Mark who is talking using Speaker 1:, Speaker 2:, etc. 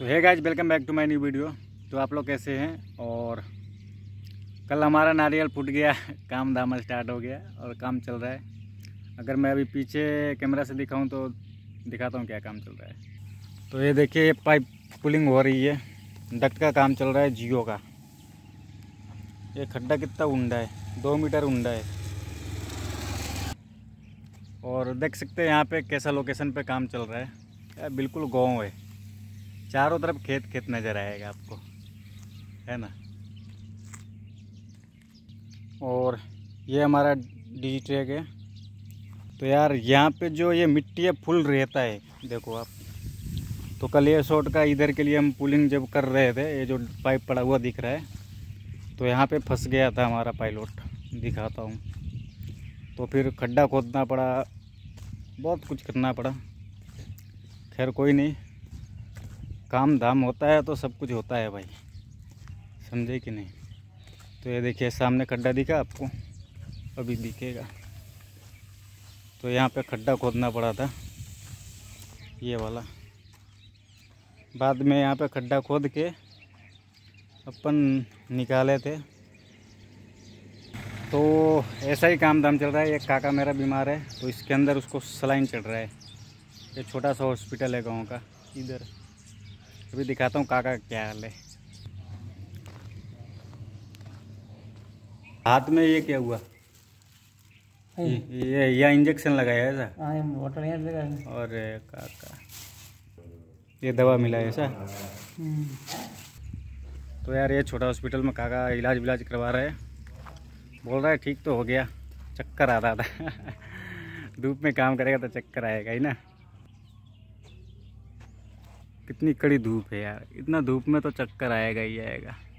Speaker 1: तो है guys welcome back to my new video तो आप लोग कैसे हैं और कल हमारा नारियल फूट गया काम धाम स्टार्ट हो गया और काम चल रहा है अगर मैं अभी पीछे कैमरा से दिखाऊं तो दिखाता हूं क्या काम चल रहा है तो ये देखिए ये पाइप पुलिंग हो रही है डक्ट का काम चल रहा है जियो का ये खड्डा कितना ऊंडा है दो मीटर ऊंडा है और देख सकते हैं यहाँ पे कैसा लोकेशन पे काम चल रहा है बिल्कुल गाँव है चारों तरफ खेत खेत नज़र आएगा आपको है ना और ये हमारा डी ट्रैक है तो यार यहाँ पे जो ये मिट्टी है फुल रहता है देखो आप तो कल ये शॉट का इधर के लिए हम पुलिंग जब कर रहे थे ये जो पाइप पड़ा हुआ दिख रहा है तो यहाँ पे फंस गया था हमारा पायलट दिखाता हूँ तो फिर खड्डा खोदना पड़ा बहुत कुछ करना पड़ा खैर कोई नहीं काम धाम होता है तो सब कुछ होता है भाई समझे कि नहीं तो ये देखिए सामने खड्डा दिखा आपको अभी दिखेगा तो यहाँ पे खड्डा खोदना पड़ा था ये वाला बाद में यहाँ पे खड्डा खोद के अपन निकाले थे तो ऐसा ही काम धाम चल रहा है एक काका मेरा बीमार है तो इसके अंदर उसको सलाइन चढ़ रहा है ये छोटा सा हॉस्पिटल है गाँव का इधर अभी दिखाता हूँ काका क्या हाल है हाथ में ये क्या हुआ ये ये इंजेक्शन लगाया है सर वाटर और काका ये दवा मिला है सर हम्म। तो यार ये छोटा हॉस्पिटल में काका इलाज विलाज करवा रहे हैं बोल रहा है ठीक तो हो गया चक्कर आ रहा था धूप में काम करेगा तो चक्कर आएगा ही ना कितनी कड़ी धूप है यार इतना धूप में तो चक्कर आएगा ही आएगा